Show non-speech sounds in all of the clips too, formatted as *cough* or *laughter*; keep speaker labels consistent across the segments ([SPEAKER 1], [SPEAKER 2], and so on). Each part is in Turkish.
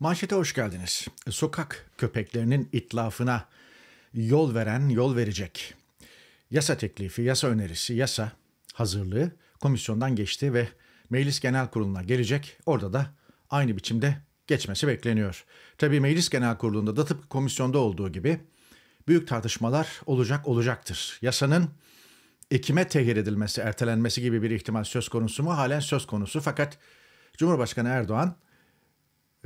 [SPEAKER 1] Manşete hoş geldiniz. Sokak köpeklerinin itlafına yol veren yol verecek. Yasa teklifi, yasa önerisi, yasa hazırlığı komisyondan geçti ve Meclis Genel Kurulu'na gelecek. Orada da aynı biçimde geçmesi bekleniyor. Tabii Meclis Genel Kurulu'nda da tıpkı komisyonda olduğu gibi büyük tartışmalar olacak olacaktır. Yasanın Ekim'e tehir edilmesi, ertelenmesi gibi bir ihtimal söz konusu mu? Halen söz konusu fakat Cumhurbaşkanı Erdoğan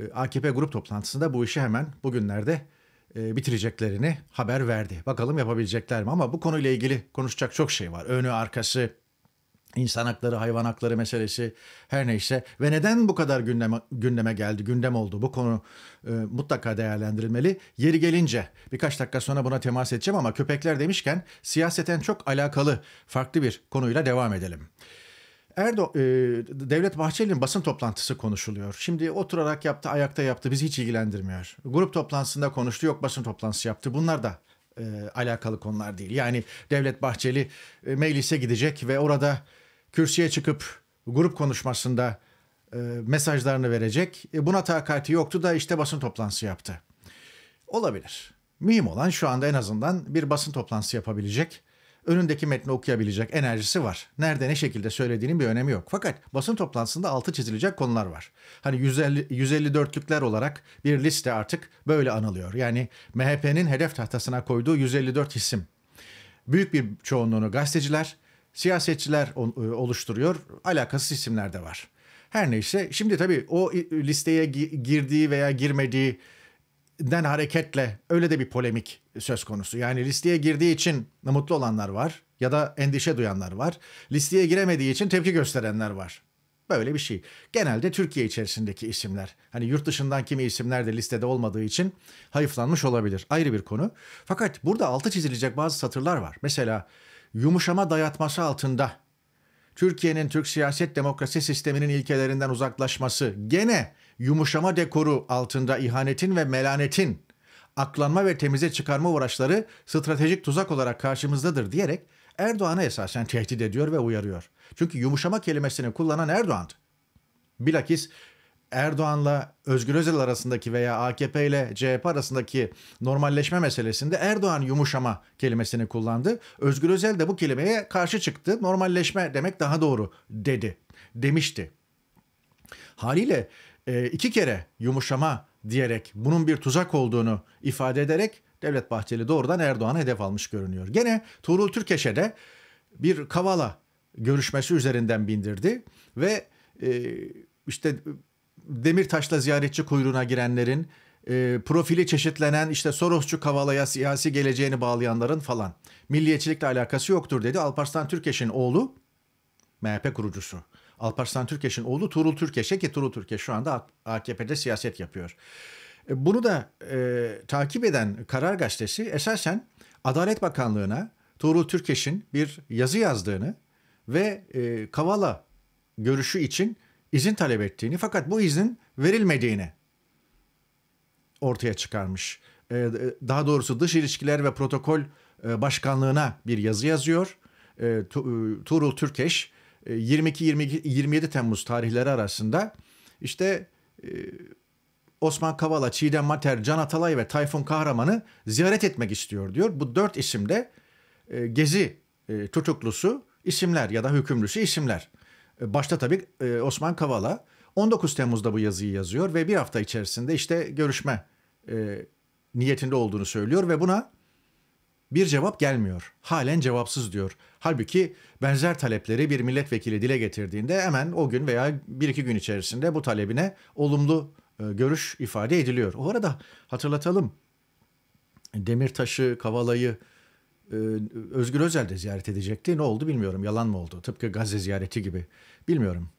[SPEAKER 1] ee, AKP grup toplantısında bu işi hemen bugünlerde e, bitireceklerini haber verdi. Bakalım yapabilecekler mi? Ama bu konuyla ilgili konuşacak çok şey var. Önü arkası, insan hakları, hayvan hakları meselesi her neyse ve neden bu kadar gündeme, gündeme geldi, gündem oldu bu konu e, mutlaka değerlendirilmeli. Yeri gelince birkaç dakika sonra buna temas edeceğim ama köpekler demişken siyaseten çok alakalı farklı bir konuyla devam edelim. Erdo e, Devlet Bahçeli'nin basın toplantısı konuşuluyor. Şimdi oturarak yaptı, ayakta yaptı bizi hiç ilgilendirmiyor. Grup toplantısında konuştu, yok basın toplantısı yaptı. Bunlar da e, alakalı konular değil. Yani Devlet Bahçeli e, meclise gidecek ve orada kürsüye çıkıp grup konuşmasında e, mesajlarını verecek. E, buna takati yoktu da işte basın toplantısı yaptı. Olabilir. Mühim olan şu anda en azından bir basın toplantısı yapabilecek önündeki metni okuyabilecek enerjisi var. Nerede ne şekilde söylediğinin bir önemi yok. Fakat basın toplantısında altı çizilecek konular var. Hani 150, 154'lükler olarak bir liste artık böyle anılıyor. Yani MHP'nin hedef tahtasına koyduğu 154 isim. Büyük bir çoğunluğunu gazeteciler, siyasetçiler e, oluşturuyor. Alakasız isimler de var. Her neyse şimdi tabii o listeye girdiği veya girmediği den hareketle öyle de bir polemik söz konusu. Yani listeye girdiği için mutlu olanlar var ya da endişe duyanlar var. Listeye giremediği için tepki gösterenler var. Böyle bir şey. Genelde Türkiye içerisindeki isimler. Hani yurt dışından kimi isimler de listede olmadığı için hayıflanmış olabilir. Ayrı bir konu. Fakat burada altı çizilecek bazı satırlar var. Mesela yumuşama dayatması altında Türkiye'nin Türk siyaset demokrasi sisteminin ilkelerinden uzaklaşması gene yumuşama dekoru altında ihanetin ve melanetin aklanma ve temize çıkarma uğraşları stratejik tuzak olarak karşımızdadır diyerek Erdoğan'ı esasen tehdit ediyor ve uyarıyor. Çünkü yumuşama kelimesini kullanan Erdoğan'dı. Bilakis Erdoğan'la Özgür Özel arasındaki veya AKP ile CHP arasındaki normalleşme meselesinde Erdoğan yumuşama kelimesini kullandı. Özgür Özel de bu kelimeye karşı çıktı. Normalleşme demek daha doğru dedi. Demişti. Haliyle e, iki kere yumuşama diyerek bunun bir tuzak olduğunu ifade ederek Devlet Bahçeli doğrudan Erdoğan'a hedef almış görünüyor. Gene Tuğrul Türkeş'e de bir kavala görüşmesi üzerinden bindirdi ve e, işte Demirtaş'la ziyaretçi kuyruğuna girenlerin e, profili çeşitlenen işte Sorosçu Kavala'ya siyasi geleceğini bağlayanların falan milliyetçilikle alakası yoktur dedi. Alparslan Türkeş'in oğlu MHP kurucusu. Alparslan Türkeş'in oğlu Tuğrul Türkeş'e ki Tuğrul Türkeş şu anda AKP'de siyaset yapıyor. E, bunu da e, takip eden Karar Gazetesi esasen Adalet Bakanlığı'na Tuğrul Türkeş'in bir yazı yazdığını ve e, Kavala görüşü için izin talep ettiğini fakat bu izin verilmediğini ortaya çıkarmış. E, daha doğrusu Dış İlişkiler ve Protokol e, Başkanlığı'na bir yazı yazıyor. E, e Tuğrul Türkeş 22-27 e, Temmuz tarihleri arasında işte e, Osman Kavala, Çiğdem Mater, Can Atalay ve Tayfun Kahraman'ı ziyaret etmek istiyor diyor. Bu dört isim de e, Gezi tutuklusu isimler ya da hükümlüsü isimler. Başta tabii Osman Kavala 19 Temmuz'da bu yazıyı yazıyor ve bir hafta içerisinde işte görüşme niyetinde olduğunu söylüyor ve buna bir cevap gelmiyor. Halen cevapsız diyor. Halbuki benzer talepleri bir milletvekili dile getirdiğinde hemen o gün veya bir iki gün içerisinde bu talebine olumlu e, görüş ifade ediliyor. O arada hatırlatalım Demirtaş'ı, Kavala'yı e, Özgür Özel de ziyaret edecekti. Ne oldu bilmiyorum. Yalan mı oldu? Tıpkı Gazze ziyareti gibi. Bilmiyorum.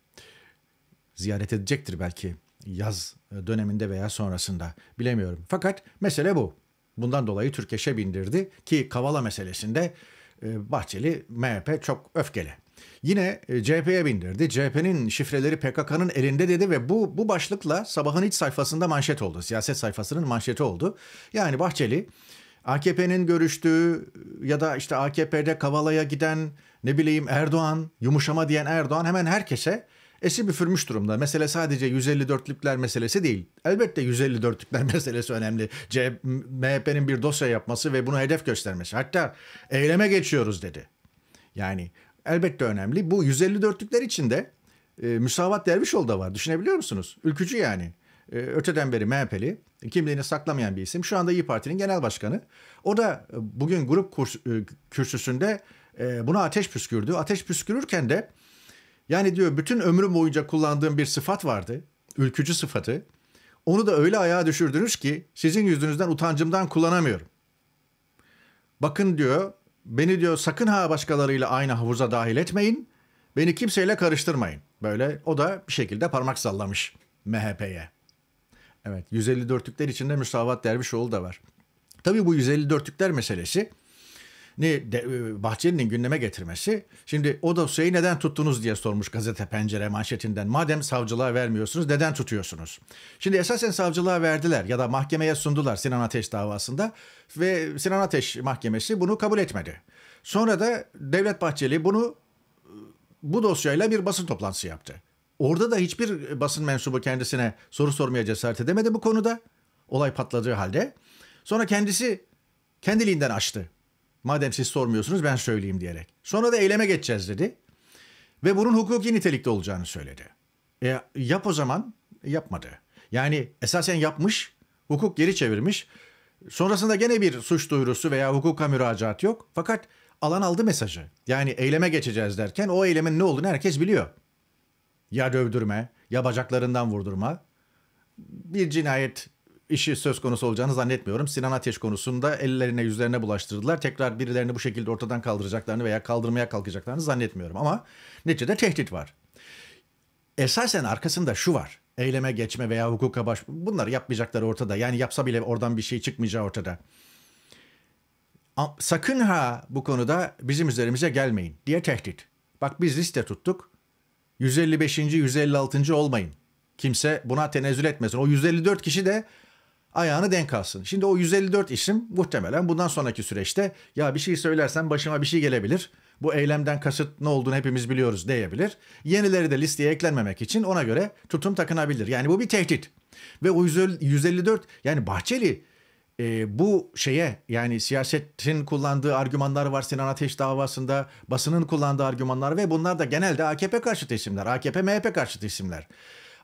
[SPEAKER 1] Ziyaret edecektir belki yaz döneminde veya sonrasında. Bilemiyorum. Fakat mesele bu. Bundan dolayı Türkeş'e bindirdi ki Kavala meselesinde e, Bahçeli MHP çok öfkeli. Yine e, CHP'ye bindirdi. CHP'nin şifreleri PKK'nın elinde dedi ve bu bu başlıkla sabahın iç sayfasında manşet oldu. Siyaset sayfasının manşeti oldu. Yani Bahçeli AKP'nin görüştüğü ya da işte AKP'de Kavala'ya giden ne bileyim Erdoğan, yumuşama diyen Erdoğan hemen herkese esi büfürmüş durumda. Mesele sadece 154'lükler meselesi değil. Elbette 154'lükler *laughs* meselesi önemli. MHP'nin bir dosya yapması ve bunu hedef göstermesi. Hatta eyleme geçiyoruz dedi. Yani elbette önemli. Bu 154'lükler içinde e, Müsavat Dervişoğlu da var. Düşünebiliyor musunuz? Ülkücü yani. E, öteden beri MHP'li, kimliğini saklamayan bir isim. Şu anda İyi Parti'nin genel başkanı. O da e, bugün grup kurs, e, kürsüsünde e, buna ateş püskürdü. Ateş püskürürken de yani diyor bütün ömrüm boyunca kullandığım bir sıfat vardı. Ülkücü sıfatı. Onu da öyle ayağa düşürdünüz ki sizin yüzünüzden utancımdan kullanamıyorum. Bakın diyor beni diyor sakın ha başkalarıyla aynı havuza dahil etmeyin. Beni kimseyle karıştırmayın. Böyle o da bir şekilde parmak sallamış MHP'ye. Evet 154'lükler içinde Müsavat Dervişoğlu da var. Tabii bu 154'lükler meselesi e, Bahçeli'nin gündeme getirmesi. Şimdi o dosyayı neden tuttunuz diye sormuş gazete pencere manşetinden. Madem savcılığa vermiyorsunuz neden tutuyorsunuz? Şimdi esasen savcılığa verdiler ya da mahkemeye sundular Sinan Ateş davasında ve Sinan Ateş mahkemesi bunu kabul etmedi. Sonra da Devlet Bahçeli bunu e, bu dosyayla bir basın toplantısı yaptı. Orada da hiçbir basın mensubu kendisine soru sormaya cesaret edemedi bu konuda. Olay patladığı halde. Sonra kendisi kendiliğinden açtı Madem siz sormuyorsunuz ben söyleyeyim diyerek. Sonra da eyleme geçeceğiz dedi. Ve bunun hukuki nitelikte olacağını söyledi. E, yap o zaman yapmadı. Yani esasen yapmış, hukuk geri çevirmiş. Sonrasında gene bir suç duyurusu veya hukuka müracaat yok. Fakat alan aldı mesajı. Yani eyleme geçeceğiz derken o eylemin ne olduğunu herkes biliyor. Ya dövdürme, ya bacaklarından vurdurma. Bir cinayet işi söz konusu olacağını zannetmiyorum. Sinan Ateş konusunda ellerine yüzlerine bulaştırdılar. Tekrar birilerini bu şekilde ortadan kaldıracaklarını veya kaldırmaya kalkacaklarını zannetmiyorum. Ama neticede tehdit var. Esasen arkasında şu var. Eyleme geçme veya hukuka baş... Bunları yapmayacakları ortada. Yani yapsa bile oradan bir şey çıkmayacağı ortada. Sakın ha bu konuda bizim üzerimize gelmeyin diye tehdit. Bak biz liste tuttuk. 155. 156. olmayın. Kimse buna tenezzül etmesin. O 154 kişi de ayağını denk alsın. Şimdi o 154 isim muhtemelen bundan sonraki süreçte ya bir şey söylersen başıma bir şey gelebilir. Bu eylemden kasıt ne olduğunu hepimiz biliyoruz diyebilir. Yenileri de listeye eklenmemek için ona göre tutum takınabilir. Yani bu bir tehdit. Ve o 154 yani Bahçeli e, bu şeye yani siyasetin kullandığı argümanlar var Sinan Ateş davasında basının kullandığı argümanlar ve bunlar da genelde AKP karşıtı isimler AKP MHP karşıtı isimler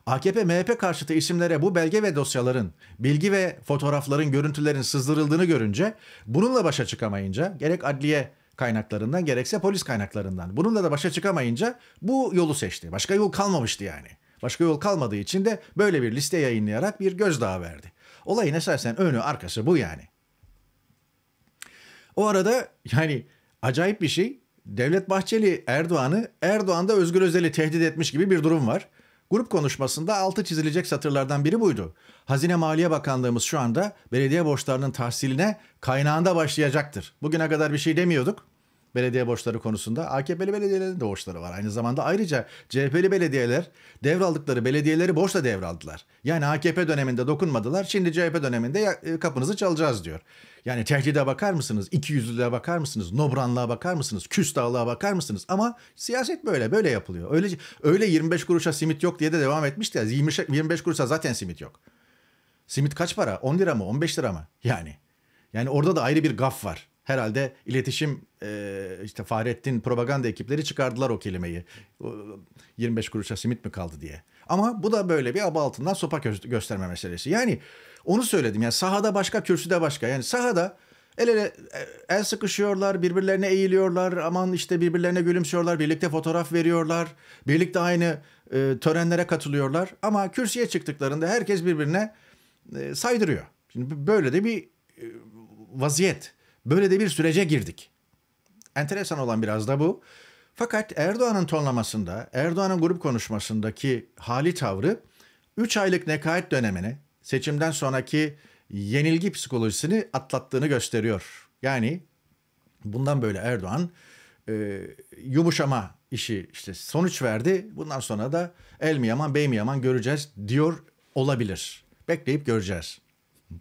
[SPEAKER 1] AKP-MHP karşıtı isimlere bu belge ve dosyaların, bilgi ve fotoğrafların, görüntülerin sızdırıldığını görünce, bununla başa çıkamayınca gerek adliye kaynaklarından gerekse polis kaynaklarından. Bununla da başa çıkamayınca bu yolu seçti. Başka yol kalmamıştı yani. Başka yol kalmadığı için de böyle bir liste yayınlayarak bir gözdağı verdi. Olayın esasen önü arkası bu yani. O arada yani acayip bir şey. Devlet Bahçeli Erdoğan'ı Erdoğan'da Özgür Özel'i tehdit etmiş gibi bir durum var. Grup konuşmasında altı çizilecek satırlardan biri buydu. Hazine Maliye Bakanlığımız şu anda belediye borçlarının tahsiline kaynağında başlayacaktır. Bugüne kadar bir şey demiyorduk belediye borçları konusunda AKP'li belediyelerin de borçları var. Aynı zamanda ayrıca CHP'li belediyeler devraldıkları belediyeleri borçla devraldılar. Yani AKP döneminde dokunmadılar. Şimdi CHP döneminde e, kapınızı çalacağız diyor. Yani tehdide bakar mısınız? İki İkiyüzlülüğe bakar mısınız? Nobranlığa bakar mısınız? Küstahlığa bakar mısınız? Ama siyaset böyle, böyle yapılıyor. Öyle öyle 25 kuruşa simit yok diye de devam etmişti ya. 25, 25 kuruşa zaten simit yok. Simit kaç para? 10 lira mı? 15 lira mı? Yani. Yani orada da ayrı bir gaf var herhalde iletişim e, işte Fahrettin propaganda ekipleri çıkardılar o kelimeyi. 25 kuruşa simit mi kaldı diye. Ama bu da böyle bir aba altından sopa gösterme meselesi. Yani onu söyledim. Yani sahada başka, kürsüde başka. Yani sahada el ele e, el sıkışıyorlar, birbirlerine eğiliyorlar. Aman işte birbirlerine gülümsüyorlar, birlikte fotoğraf veriyorlar. Birlikte aynı e, törenlere katılıyorlar. Ama kürsüye çıktıklarında herkes birbirine e, saydırıyor. Şimdi böyle de bir e, vaziyet. Böyle de bir sürece girdik. Enteresan olan biraz da bu. Fakat Erdoğan'ın tonlamasında, Erdoğan'ın grup konuşmasındaki hali tavrı 3 aylık nekaet dönemini, seçimden sonraki yenilgi psikolojisini atlattığını gösteriyor. Yani bundan böyle Erdoğan e, yumuşama işi işte sonuç verdi. Bundan sonra da el mi yaman bey mi yaman göreceğiz diyor olabilir. Bekleyip göreceğiz.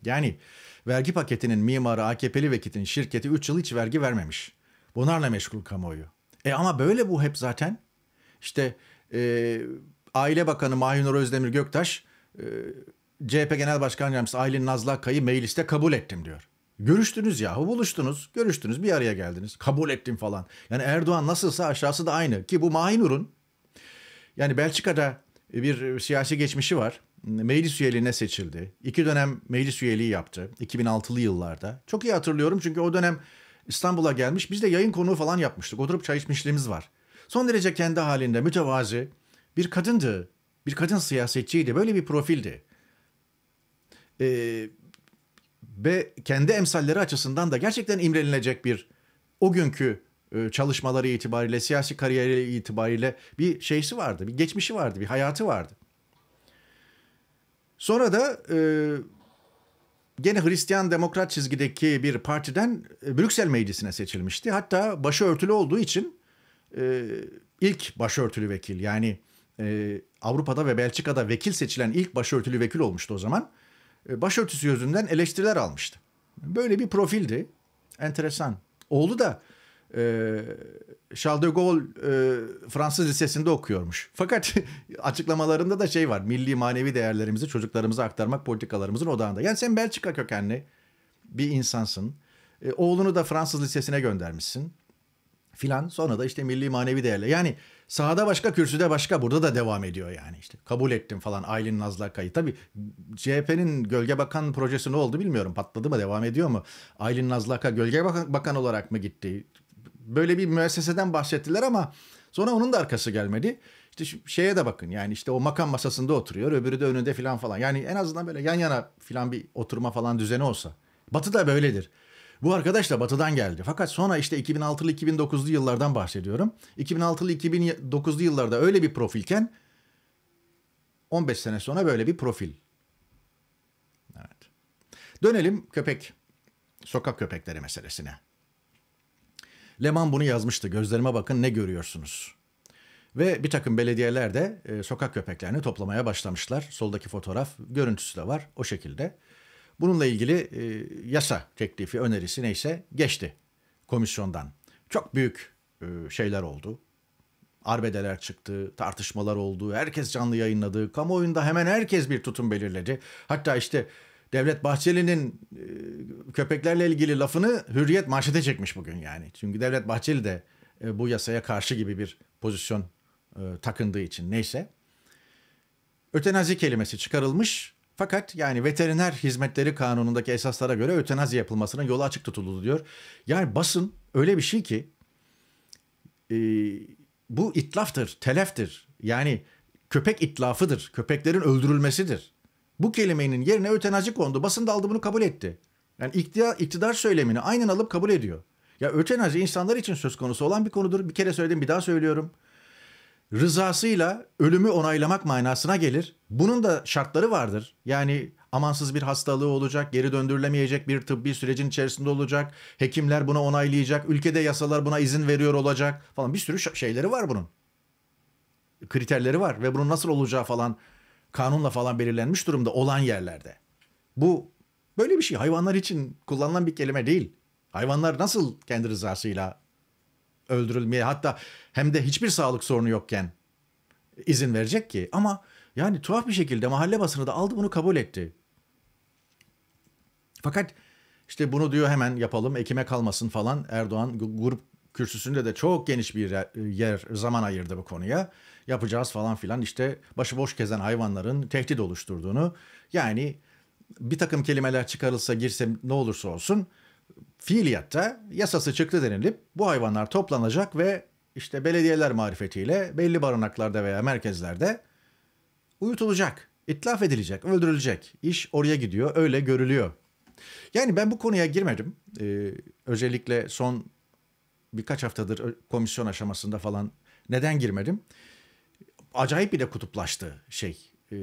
[SPEAKER 1] Yani Vergi paketinin mimarı AKP'li vekitin şirketi 3 yıl hiç vergi vermemiş. Bunlarla meşgul kamuoyu. E ama böyle bu hep zaten. İşte e, Aile Bakanı Mahinur Özdemir Göktaş e, CHP Genel Başkan Yardımcısı Aylin Nazlı Akkay'ı mecliste kabul ettim diyor. Görüştünüz yahu buluştunuz, görüştünüz bir araya geldiniz. Kabul ettim falan. Yani Erdoğan nasılsa aşağısı da aynı ki bu Mahinur'un yani Belçika'da bir siyasi geçmişi var meclis üyeliğine seçildi. İki dönem meclis üyeliği yaptı 2006'lı yıllarda. Çok iyi hatırlıyorum çünkü o dönem İstanbul'a gelmiş. Biz de yayın konuğu falan yapmıştık. Oturup çay içmişliğimiz var. Son derece kendi halinde mütevazi bir kadındı. Bir kadın siyasetçiydi. Böyle bir profildi. Ee, ve kendi emsalleri açısından da gerçekten imrenilecek bir o günkü e, çalışmaları itibariyle, siyasi kariyeri itibariyle bir şeysi vardı, bir geçmişi vardı, bir hayatı vardı. Sonra da e, gene Hristiyan Demokrat çizgideki bir partiden e, Brüksel Meclisi'ne seçilmişti. Hatta başörtülü olduğu için e, ilk başörtülü vekil yani e, Avrupa'da ve Belçika'da vekil seçilen ilk başörtülü vekil olmuştu o zaman. E, başörtüsü yüzünden eleştiriler almıştı. Böyle bir profildi. Enteresan. Oğlu da e, Charles de Gaulle e, Fransız lisesinde okuyormuş. Fakat *laughs* açıklamalarında da şey var. Milli manevi değerlerimizi çocuklarımıza aktarmak politikalarımızın odağında. Yani sen Belçika kökenli bir insansın. E, oğlunu da Fransız lisesine göndermişsin. Filan sonra da işte milli manevi değerle Yani sahada başka kürsüde başka burada da devam ediyor yani işte. Kabul ettim falan Aylin Nazlar Tabii CHP'nin gölge bakan projesi ne oldu bilmiyorum. Patladı mı devam ediyor mu? Aylin Nazlaka gölge bakan olarak mı gitti? böyle bir müesseseden bahsettiler ama sonra onun da arkası gelmedi. İşte şeye de bakın yani işte o makam masasında oturuyor öbürü de önünde filan falan. Yani en azından böyle yan yana filan bir oturma falan düzeni olsa. Batı da böyledir. Bu arkadaş da batıdan geldi. Fakat sonra işte 2006'lı 2009'lu yıllardan bahsediyorum. 2006'lı 2009'lu yıllarda öyle bir profilken 15 sene sonra böyle bir profil. Evet. Dönelim köpek, sokak köpekleri meselesine. Leman bunu yazmıştı. Gözlerime bakın ne görüyorsunuz? Ve bir takım belediyeler de e, sokak köpeklerini toplamaya başlamışlar. Soldaki fotoğraf görüntüsü de var o şekilde. Bununla ilgili e, yasa teklifi, önerisi neyse geçti komisyondan. Çok büyük e, şeyler oldu. Arbedeler çıktı, tartışmalar oldu, herkes canlı yayınladı. Kamuoyunda hemen herkes bir tutum belirledi. Hatta işte Devlet Bahçeli'nin e, köpeklerle ilgili lafını Hürriyet manşete çekmiş bugün yani. Çünkü Devlet Bahçeli de e, bu yasaya karşı gibi bir pozisyon e, takındığı için neyse. Ötenazi kelimesi çıkarılmış fakat yani veteriner hizmetleri kanunundaki esaslara göre ötenazi yapılmasına yolu açık tutuldu diyor. Yani basın öyle bir şey ki e, bu itlaftır, teleftir. Yani köpek itlafıdır, köpeklerin öldürülmesidir bu kelimenin yerine ötenazi kondu. Basın da aldı bunu kabul etti. Yani iktidar, iktidar söylemini aynen alıp kabul ediyor. Ya ötenazi insanlar için söz konusu olan bir konudur. Bir kere söyledim bir daha söylüyorum. Rızasıyla ölümü onaylamak manasına gelir. Bunun da şartları vardır. Yani amansız bir hastalığı olacak, geri döndürülemeyecek bir tıbbi sürecin içerisinde olacak, hekimler buna onaylayacak, ülkede yasalar buna izin veriyor olacak falan bir sürü şeyleri var bunun. Kriterleri var ve bunun nasıl olacağı falan kanunla falan belirlenmiş durumda olan yerlerde. Bu böyle bir şey hayvanlar için kullanılan bir kelime değil. Hayvanlar nasıl kendi rızasıyla öldürülmeye hatta hem de hiçbir sağlık sorunu yokken izin verecek ki ama yani tuhaf bir şekilde mahalle basını da aldı bunu kabul etti. Fakat işte bunu diyor hemen yapalım ekime kalmasın falan Erdoğan grup kürsüsünde de çok geniş bir yer zaman ayırdı bu konuya yapacağız falan filan işte başıboş gezen hayvanların tehdit oluşturduğunu yani bir takım kelimeler çıkarılsa girse ne olursa olsun fiiliyatta yasası çıktı denilip bu hayvanlar toplanacak ve işte belediyeler marifetiyle belli barınaklarda veya merkezlerde uyutulacak, itlaf edilecek, öldürülecek. İş oraya gidiyor, öyle görülüyor. Yani ben bu konuya girmedim. Ee, özellikle son birkaç haftadır komisyon aşamasında falan neden girmedim? acayip bir de kutuplaştı şey e,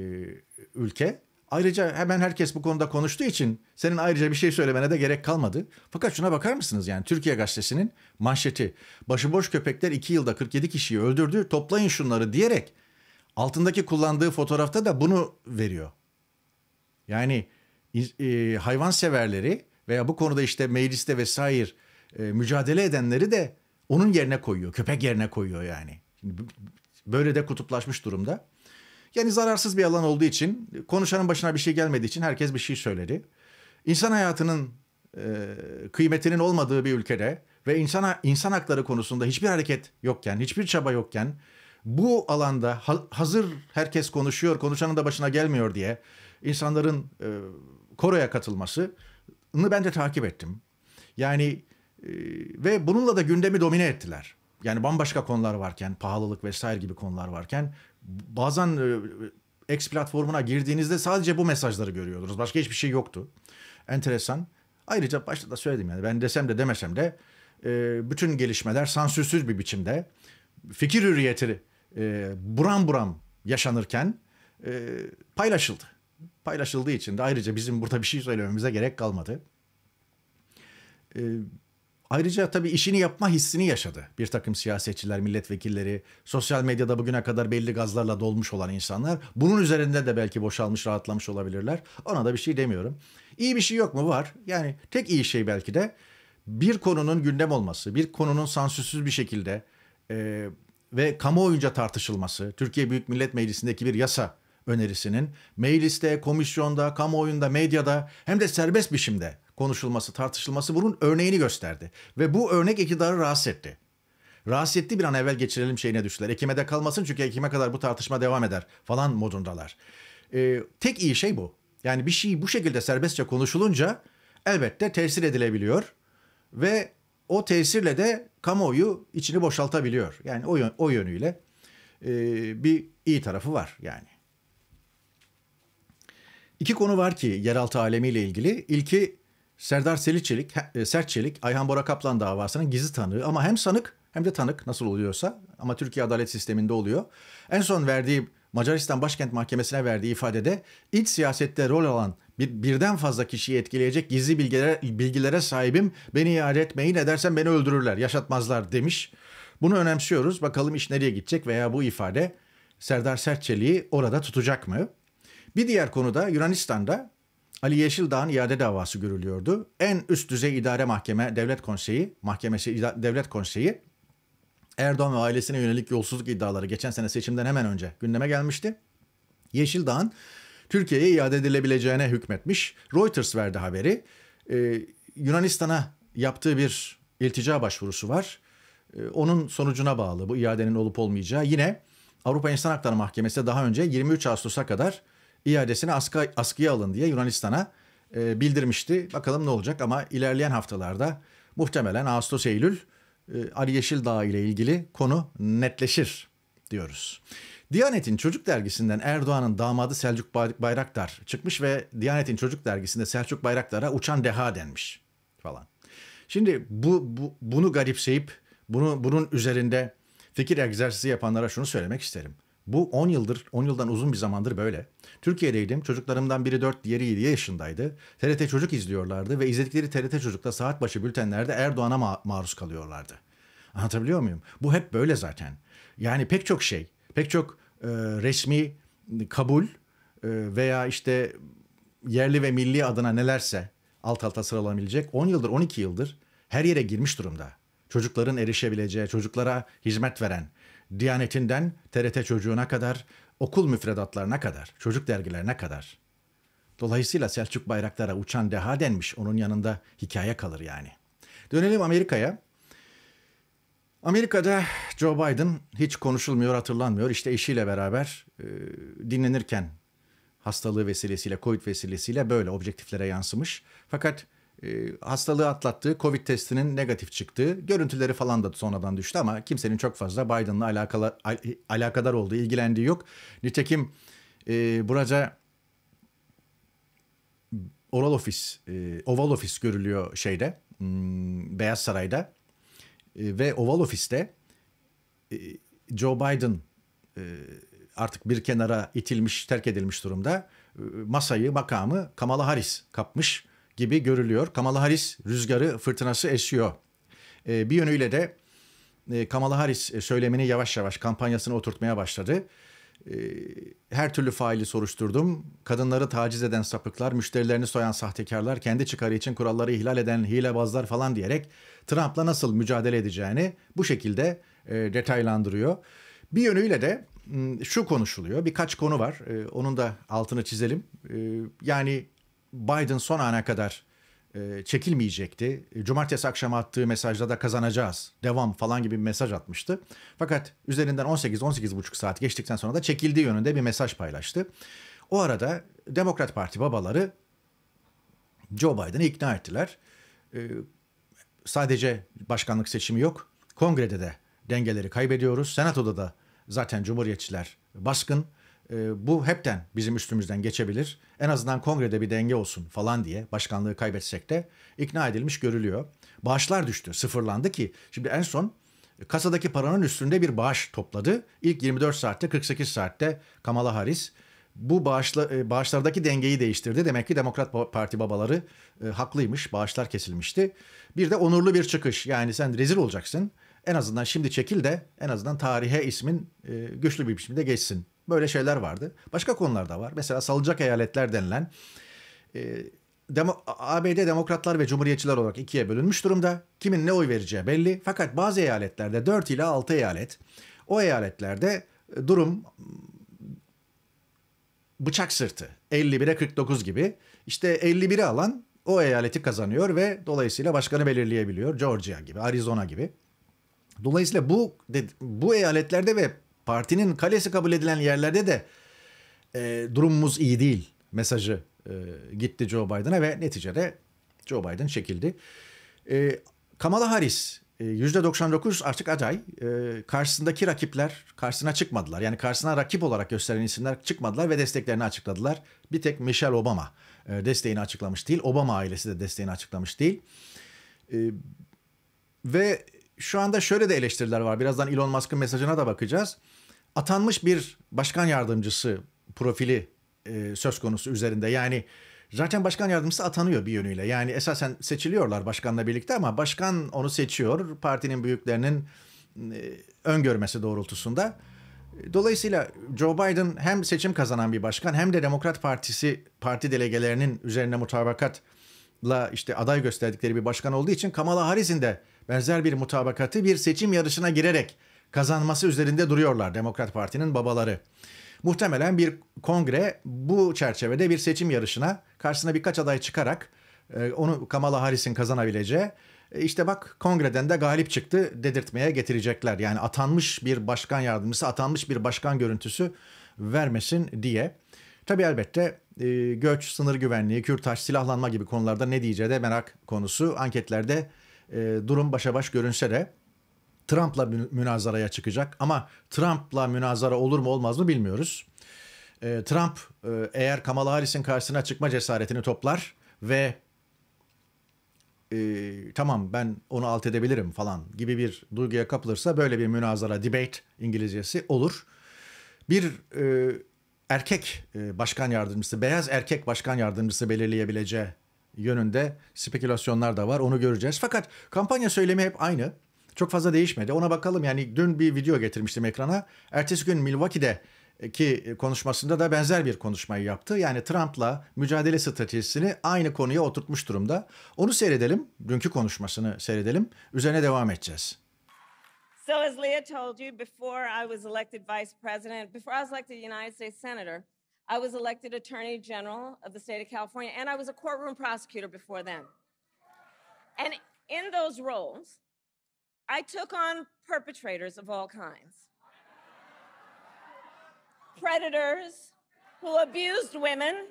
[SPEAKER 1] ülke. Ayrıca hemen herkes bu konuda konuştuğu için senin ayrıca bir şey söylemene de gerek kalmadı. Fakat şuna bakar mısınız yani Türkiye Gazetesi'nin manşeti başıboş köpekler 2 yılda 47 kişiyi öldürdü toplayın şunları diyerek altındaki kullandığı fotoğrafta da bunu veriyor. Yani e, severleri veya bu konuda işte mecliste vesaire e, mücadele edenleri de onun yerine koyuyor. Köpek yerine koyuyor yani. Böyle de kutuplaşmış durumda. Yani zararsız bir alan olduğu için konuşanın başına bir şey gelmediği için herkes bir şey söyledi. İnsan hayatının e, kıymetinin olmadığı bir ülkede ve insan insan hakları konusunda hiçbir hareket yokken, hiçbir çaba yokken bu alanda hazır herkes konuşuyor, konuşanın da başına gelmiyor diye insanların e, koroya katılmasını ben de takip ettim. Yani e, ve bununla da gündemi domine ettiler yani bambaşka konular varken pahalılık vesaire gibi konular varken bazen e, X platformuna girdiğinizde sadece bu mesajları görüyordunuz. Başka hiçbir şey yoktu. Enteresan. Ayrıca başta da söyledim yani ben desem de demesem de e, bütün gelişmeler sansürsüz bir biçimde fikir hürriyeti e, buram buram yaşanırken paylaşıldı. Paylaşıldığı için de ayrıca bizim burada bir şey söylememize gerek kalmadı. Ayrıca tabii işini yapma hissini yaşadı. Bir takım siyasetçiler, milletvekilleri, sosyal medyada bugüne kadar belli gazlarla dolmuş olan insanlar bunun üzerinde de belki boşalmış, rahatlamış olabilirler. Ona da bir şey demiyorum. İyi bir şey yok mu? Var. Yani tek iyi şey belki de bir konunun gündem olması, bir konunun sansürsüz bir şekilde e, ve kamuoyunca tartışılması, Türkiye Büyük Millet Meclisi'ndeki bir yasa önerisinin mecliste, komisyonda, kamuoyunda, medyada hem de serbest biçimde konuşulması, tartışılması bunun örneğini gösterdi. Ve bu örnek iktidarı rahatsız etti. Rahatsız etti bir an evvel geçirelim şeyine düştüler. Ekim'e de kalmasın çünkü Ekim'e kadar bu tartışma devam eder falan modundalar. Ee, tek iyi şey bu. Yani bir şey bu şekilde serbestçe konuşulunca elbette tesir edilebiliyor ve o tesirle de kamuoyu içini boşaltabiliyor. Yani o, yön, o yönüyle e, bir iyi tarafı var yani. İki konu var ki yeraltı alemiyle ilgili. İlki Serdar Seliçelik, e, Sert Çelik, Ayhan Bora Kaplan davasının gizli tanığı ama hem sanık hem de tanık nasıl oluyorsa ama Türkiye adalet sisteminde oluyor. En son verdiği Macaristan Başkent Mahkemesi'ne verdiği ifadede iç siyasette rol alan bir, birden fazla kişiyi etkileyecek gizli bilgilere, bilgilere sahibim. Beni iade etmeyin edersen beni öldürürler, yaşatmazlar demiş. Bunu önemsiyoruz. Bakalım iş nereye gidecek veya bu ifade Serdar Sertçeli'yi orada tutacak mı? Bir diğer konuda Yunanistan'da Ali Yeşildağ'ın iade davası görülüyordu. En üst düzey idare mahkeme Devlet Konseyi, Mahkemesi Devlet Konseyi Erdoğan ve ailesine yönelik yolsuzluk iddiaları geçen sene seçimden hemen önce gündeme gelmişti. Yeşildağ'ın Türkiye'ye iade edilebileceğine hükmetmiş. Reuters verdi haberi. Ee, Yunanistan'a yaptığı bir iltica başvurusu var. Ee, onun sonucuna bağlı bu iadenin olup olmayacağı. Yine Avrupa İnsan Hakları Mahkemesi daha önce 23 Ağustos'a kadar iadesini askı, askıya alın diye Yunanistan'a e, bildirmişti. Bakalım ne olacak ama ilerleyen haftalarda muhtemelen Ağustos Eylül e, Ali Yeşildağ ile ilgili konu netleşir diyoruz. Diyanet'in Çocuk Dergisi'nden Erdoğan'ın damadı Selçuk Bayraktar çıkmış ve Diyanet'in Çocuk Dergisi'nde Selçuk Bayraktar'a uçan deha denmiş falan. Şimdi bu, bu bunu garipseyip bunu bunun üzerinde fikir egzersizi yapanlara şunu söylemek isterim. Bu 10 yıldır, 10 yıldan uzun bir zamandır böyle. Türkiye'deydim. Çocuklarımdan biri 4, diğeri 7 yaşındaydı. TRT Çocuk izliyorlardı ve izledikleri TRT Çocuk'ta saat başı bültenlerde Erdoğan'a ma- maruz kalıyorlardı. Anlatabiliyor muyum? Bu hep böyle zaten. Yani pek çok şey, pek çok e, resmi kabul e, veya işte yerli ve milli adına nelerse alt alta sıralanabilecek 10 yıldır, 12 yıldır her yere girmiş durumda. Çocukların erişebileceği, çocuklara hizmet veren, Diyanetinden TRT çocuğuna kadar, okul müfredatlarına kadar, çocuk dergilerine kadar. Dolayısıyla Selçuk Bayraktar'a uçan deha denmiş. Onun yanında hikaye kalır yani. Dönelim Amerika'ya. Amerika'da Joe Biden hiç konuşulmuyor, hatırlanmıyor. İşte eşiyle beraber e, dinlenirken hastalığı vesilesiyle, COVID vesilesiyle böyle objektiflere yansımış. Fakat e, hastalığı atlattığı Covid testinin negatif çıktığı görüntüleri falan da sonradan düştü ama kimsenin çok fazla Biden'la alakalı alakadar olduğu ilgilendiği yok. Nitekim e, buraca oral ofis, e, oval ofis görülüyor şeyde, hmm, Beyaz Saray'da e, ve oval ofiste Joe Biden artık bir kenara itilmiş, terk edilmiş durumda. masayı, makamı Kamala Harris kapmış gibi görülüyor. Kamala Harris rüzgarı fırtınası esiyor. Ee, bir yönüyle de e, Kamala Harris e, söylemini yavaş yavaş kampanyasını oturtmaya başladı. Ee, her türlü faili soruşturdum. Kadınları taciz eden sapıklar, müşterilerini soyan sahtekarlar, kendi çıkarı için kuralları ihlal eden hilebazlar falan diyerek Trump'la nasıl mücadele edeceğini bu şekilde e, detaylandırıyor. Bir yönüyle de şu konuşuluyor. Birkaç konu var. Ee, onun da altını çizelim. Yani Biden son ana kadar e, çekilmeyecekti. E, cumartesi akşamı attığı mesajda da kazanacağız, devam falan gibi bir mesaj atmıştı. Fakat üzerinden 18-18,5 saat geçtikten sonra da çekildiği yönünde bir mesaj paylaştı. O arada Demokrat Parti babaları Joe Biden'ı ikna ettiler. E, sadece başkanlık seçimi yok, kongrede de dengeleri kaybediyoruz, senatoda da zaten cumhuriyetçiler baskın e, bu hepten bizim üstümüzden geçebilir. En azından kongrede bir denge olsun falan diye başkanlığı kaybetsek de ikna edilmiş görülüyor. Bağışlar düştü, sıfırlandı ki şimdi en son kasadaki paranın üstünde bir bağış topladı. İlk 24 saatte 48 saatte Kamala Harris bu bağışla, e, bağışlardaki dengeyi değiştirdi. Demek ki Demokrat Parti babaları e, haklıymış. Bağışlar kesilmişti. Bir de onurlu bir çıkış. Yani sen rezil olacaksın. En azından şimdi çekil de en azından tarihe ismin e, güçlü bir biçimde geçsin Böyle şeyler vardı. Başka konular da var. Mesela salacak eyaletler denilen e, Demo ABD demokratlar ve cumhuriyetçiler olarak ikiye bölünmüş durumda. Kimin ne oy vereceği belli. Fakat bazı eyaletlerde 4 ile 6 eyalet. O eyaletlerde e, durum ıı, bıçak sırtı. 51'e 49 gibi. İşte 51'i alan o eyaleti kazanıyor ve dolayısıyla başkanı belirleyebiliyor. Georgia gibi, Arizona gibi. Dolayısıyla bu bu eyaletlerde ve partinin kalesi kabul edilen yerlerde de e, durumumuz iyi değil mesajı e, gitti Joe Biden'a ve neticede Joe Biden çekildi. E, Kamala Harris e, %99 artık aday. E, karşısındaki rakipler karşısına çıkmadılar. Yani karşısına rakip olarak gösteren isimler çıkmadılar ve desteklerini açıkladılar. Bir tek Michelle Obama e, desteğini açıklamış değil. Obama ailesi de desteğini açıklamış değil. E, ve şu anda şöyle de eleştiriler var. Birazdan Elon Musk'ın mesajına da bakacağız atanmış bir başkan yardımcısı profili e, söz konusu üzerinde. Yani zaten başkan yardımcısı atanıyor bir yönüyle. Yani esasen seçiliyorlar başkanla birlikte ama başkan onu seçiyor. Partinin büyüklerinin e, öngörmesi doğrultusunda. Dolayısıyla Joe Biden hem seçim kazanan bir başkan hem de Demokrat Partisi parti delegelerinin üzerine mutabakatla işte aday gösterdikleri bir başkan olduğu için Kamala Harris'in de benzer bir mutabakatı bir seçim yarışına girerek kazanması üzerinde duruyorlar Demokrat Parti'nin babaları. Muhtemelen bir kongre bu çerçevede bir seçim yarışına karşısına birkaç aday çıkarak e, onu Kamala Harris'in kazanabileceği e, işte bak kongreden de galip çıktı dedirtmeye getirecekler. Yani atanmış bir başkan yardımcısı, atanmış bir başkan görüntüsü vermesin diye. Tabi elbette e, göç, sınır güvenliği, kürtaş, silahlanma gibi konularda ne diyeceği de merak konusu. Anketlerde durum başa baş görünse de Trump'la münazaraya çıkacak ama Trump'la münazara olur mu olmaz mı bilmiyoruz. Ee, Trump e, eğer Kamala Harris'in karşısına çıkma cesaretini toplar ve e, tamam ben onu alt edebilirim falan gibi bir duyguya kapılırsa böyle bir münazara debate İngilizcesi olur. Bir e, erkek e, başkan yardımcısı, beyaz erkek başkan yardımcısı belirleyebileceği yönünde spekülasyonlar da var. Onu göreceğiz. Fakat kampanya söylemi hep aynı çok fazla değişmedi. Ona bakalım yani dün bir video getirmiştim ekrana. Ertesi gün Milwaukee'de ki konuşmasında da benzer bir konuşmayı yaptı. Yani Trump'la mücadele stratejisini aynı konuya oturtmuş durumda. Onu seyredelim. Dünkü konuşmasını seyredelim. Üzerine devam edeceğiz.
[SPEAKER 2] So as Leah told you before I was elected vice president, before I was elected United States senator, I was elected attorney general of the state of California and I was a courtroom prosecutor before then. And in those roles, I took on perpetrators of all kinds predators who abused women,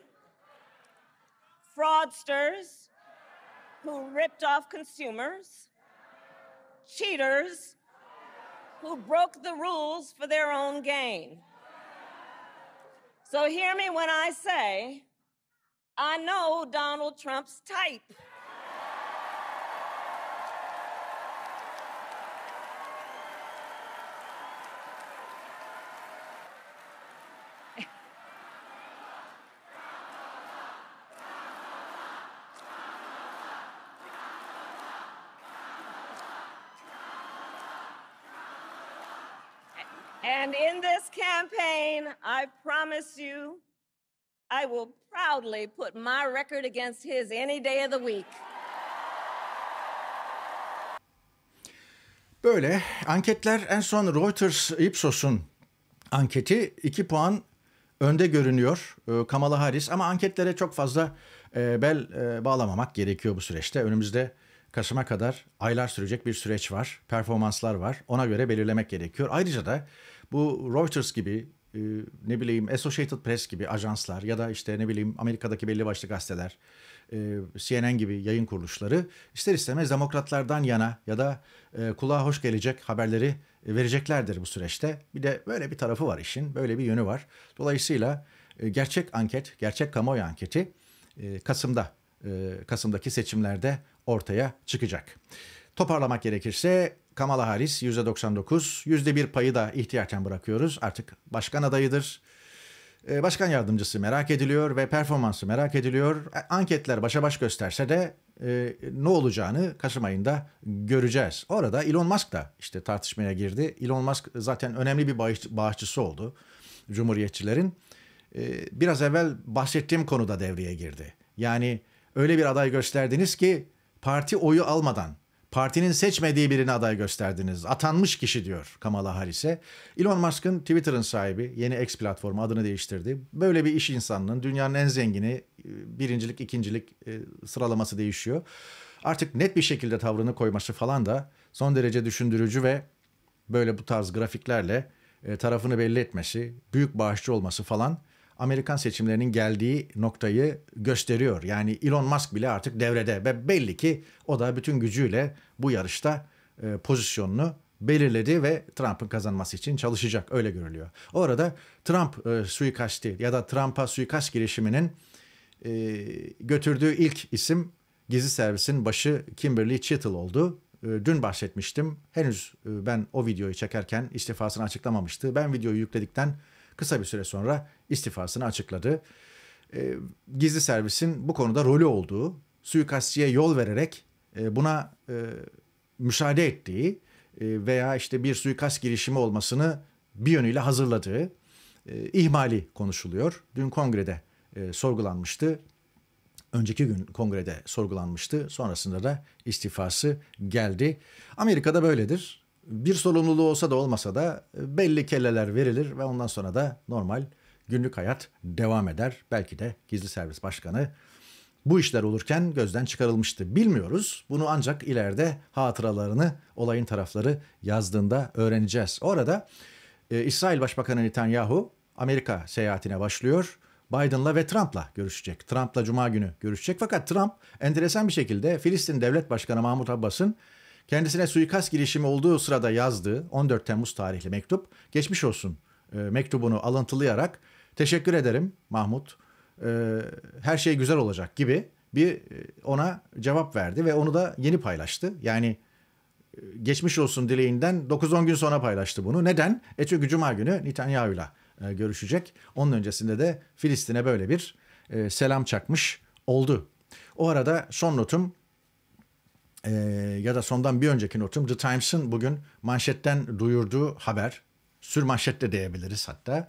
[SPEAKER 2] fraudsters who ripped off consumers, cheaters who broke the rules for their own gain. So hear me when I say, I know Donald Trump's type. And in this campaign, I promise you, I will proudly put my record against his any day of the week.
[SPEAKER 1] Böyle anketler en son Reuters Ipsos'un anketi 2 puan önde görünüyor e, Kamala Harris ama anketlere çok fazla e, bel e, bağlamamak gerekiyor bu süreçte. Önümüzde Kasım'a kadar aylar sürecek bir süreç var, performanslar var. Ona göre belirlemek gerekiyor. Ayrıca da bu Reuters gibi e, ne bileyim Associated Press gibi ajanslar ya da işte ne bileyim Amerika'daki belli başlı gazeteler, e, CNN gibi yayın kuruluşları ister istemez demokratlardan yana ya da e, kulağa hoş gelecek haberleri e, vereceklerdir bu süreçte. Bir de böyle bir tarafı var işin, böyle bir yönü var. Dolayısıyla e, gerçek anket, gerçek kamuoyu anketi e, Kasım'da, e, Kasım'daki seçimlerde ortaya çıkacak. Toparlamak gerekirse Kamala Harris %99, %1 payı da ihtiyacen bırakıyoruz. Artık başkan adayıdır. Ee, başkan yardımcısı merak ediliyor ve performansı merak ediliyor. E, anketler başa baş gösterse de e, ne olacağını Kasım ayında göreceğiz. Orada Elon Musk da işte tartışmaya girdi. Elon Musk zaten önemli bir bağış, bağışçısı oldu Cumhuriyetçilerin. E, biraz evvel bahsettiğim konuda devreye girdi. Yani öyle bir aday gösterdiniz ki parti oyu almadan Partinin seçmediği birini aday gösterdiniz. Atanmış kişi diyor Kamala Harris'e. Elon Musk'ın Twitter'ın sahibi yeni X platformu adını değiştirdi. Böyle bir iş insanının dünyanın en zengini e, birincilik, ikincilik e, sıralaması değişiyor. Artık net bir şekilde tavrını koyması falan da son derece düşündürücü ve böyle bu tarz grafiklerle e, tarafını belli etmesi, büyük bağışçı olması falan Amerikan seçimlerinin geldiği noktayı gösteriyor. Yani Elon Musk bile artık devrede ve belli ki o da bütün gücüyle bu yarışta e, pozisyonunu belirledi ve Trump'ın kazanması için çalışacak öyle görülüyor. O arada Trump e, suikasti ya da Trump'a suikast girişiminin e, götürdüğü ilk isim gizli servisin başı Kimberly Chittle oldu. E, dün bahsetmiştim. Henüz e, ben o videoyu çekerken istifasını açıklamamıştı. Ben videoyu yükledikten kısa bir süre sonra istifasını açıkladı. E, gizli servisin bu konuda rolü olduğu, suikastçiye yol vererek e, buna e, müsaade ettiği e, veya işte bir suikast girişimi olmasını bir yönüyle hazırladığı e, ihmali konuşuluyor. Dün kongrede e, sorgulanmıştı. Önceki gün kongrede sorgulanmıştı. Sonrasında da istifası geldi. Amerika'da böyledir bir sorumluluğu olsa da olmasa da e, belli kelleler verilir ve ondan sonra da normal günlük hayat devam eder. Belki de gizli servis başkanı bu işler olurken gözden çıkarılmıştı. Bilmiyoruz. Bunu ancak ileride hatıralarını olayın tarafları yazdığında öğreneceğiz. Orada e, İsrail Başbakanı Netanyahu Amerika seyahatine başlıyor. Biden'la ve Trump'la görüşecek. Trump'la cuma günü görüşecek. Fakat Trump enteresan bir şekilde Filistin Devlet Başkanı Mahmut Abbas'ın Kendisine suikast girişimi olduğu sırada yazdığı 14 Temmuz tarihli mektup geçmiş olsun e, mektubunu alıntılayarak teşekkür ederim Mahmut e, her şey güzel olacak gibi bir e, ona cevap verdi ve onu da yeni paylaştı. Yani e, geçmiş olsun dileğinden 9-10 gün sonra paylaştı bunu. Neden? E çünkü Cuma günü Netanyahu'yla e, görüşecek. Onun öncesinde de Filistin'e böyle bir selam çakmış oldu. O arada son notum e, ya da sondan bir önceki notum The Times'ın bugün manşetten duyurduğu haber. Sür manşette diyebiliriz hatta.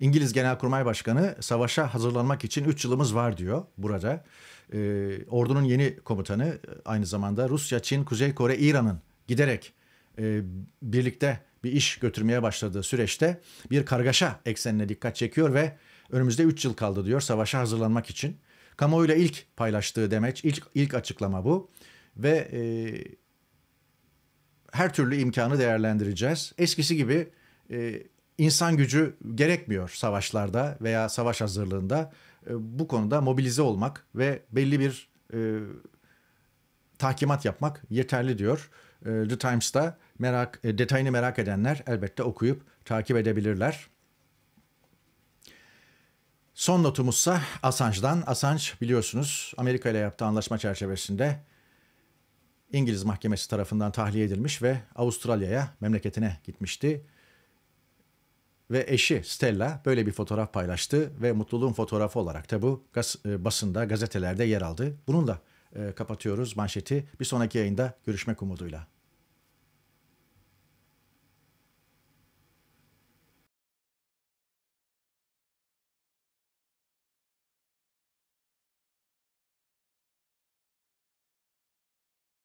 [SPEAKER 1] İngiliz Genelkurmay Başkanı savaşa hazırlanmak için 3 yılımız var diyor burada. E, ordunun yeni komutanı aynı zamanda Rusya, Çin, Kuzey Kore, İran'ın giderek e, birlikte bir iş götürmeye başladığı süreçte bir kargaşa eksenine dikkat çekiyor ve önümüzde 3 yıl kaldı diyor savaşa hazırlanmak için. Kamuoyuyla ilk paylaştığı demeç, ilk, ilk açıklama bu ve e, her türlü imkanı değerlendireceğiz. Eskisi gibi e, insan gücü gerekmiyor savaşlarda veya savaş hazırlığında. E, bu konuda mobilize olmak ve belli bir e, tahkimat yapmak yeterli diyor. E, The Times'ta merak e, detayını merak edenler elbette okuyup takip edebilirler. Son notumuzsa Assange'dan. Assange biliyorsunuz Amerika ile yaptığı anlaşma çerçevesinde İngiliz mahkemesi tarafından tahliye edilmiş ve Avustralya'ya memleketine gitmişti. Ve eşi Stella böyle bir fotoğraf paylaştı ve mutluluğun fotoğrafı olarak da bu gaz, e, basında gazetelerde yer aldı. Bununla e, kapatıyoruz manşeti. Bir sonraki yayında görüşmek umuduyla.